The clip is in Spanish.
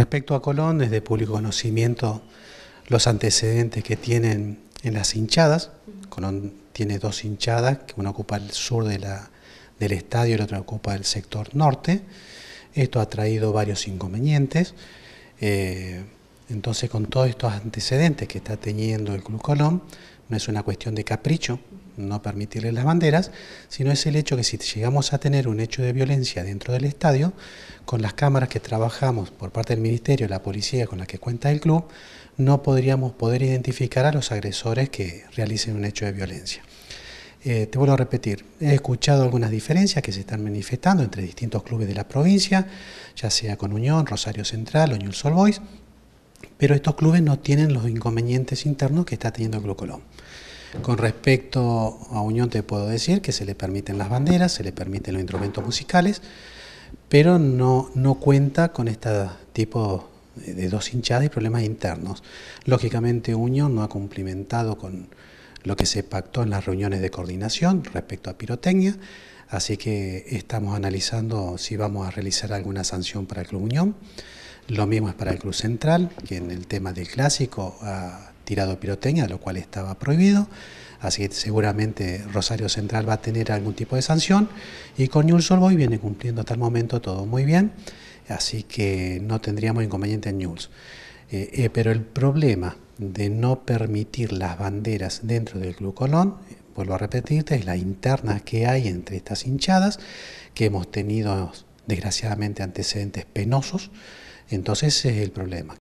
Respecto a Colón, desde público conocimiento los antecedentes que tienen en las hinchadas. Colón tiene dos hinchadas, que una ocupa el sur de la, del estadio y la otra ocupa el sector norte. Esto ha traído varios inconvenientes. Eh, entonces, con todos estos antecedentes que está teniendo el Club Colón, no es una cuestión de capricho, no permitirles las banderas, sino es el hecho que si llegamos a tener un hecho de violencia dentro del estadio, con las cámaras que trabajamos por parte del Ministerio, la policía con la que cuenta el club, no podríamos poder identificar a los agresores que realicen un hecho de violencia. Eh, te vuelvo a repetir, he escuchado algunas diferencias que se están manifestando entre distintos clubes de la provincia, ya sea con Unión, Rosario Central o New Sol Boys, pero estos clubes no tienen los inconvenientes internos que está teniendo el Club Colón. Con respecto a Unión te puedo decir que se le permiten las banderas, se le permiten los instrumentos musicales, pero no, no cuenta con este tipo de dos hinchadas y problemas internos. Lógicamente Unión no ha cumplimentado con lo que se pactó en las reuniones de coordinación respecto a pirotecnia, así que estamos analizando si vamos a realizar alguna sanción para el Club Unión. Lo mismo es para el Club Central, que en el tema del clásico ha tirado pirotecnia, lo cual estaba prohibido. Así que seguramente Rosario Central va a tener algún tipo de sanción. Y con Newell's Boy viene cumpliendo hasta el momento todo muy bien. Así que no tendríamos inconveniente en News. Eh, eh, pero el problema de no permitir las banderas dentro del Club Colón, vuelvo a repetirte, es la interna que hay entre estas hinchadas, que hemos tenido desgraciadamente antecedentes penosos. Entonces ese es el problema.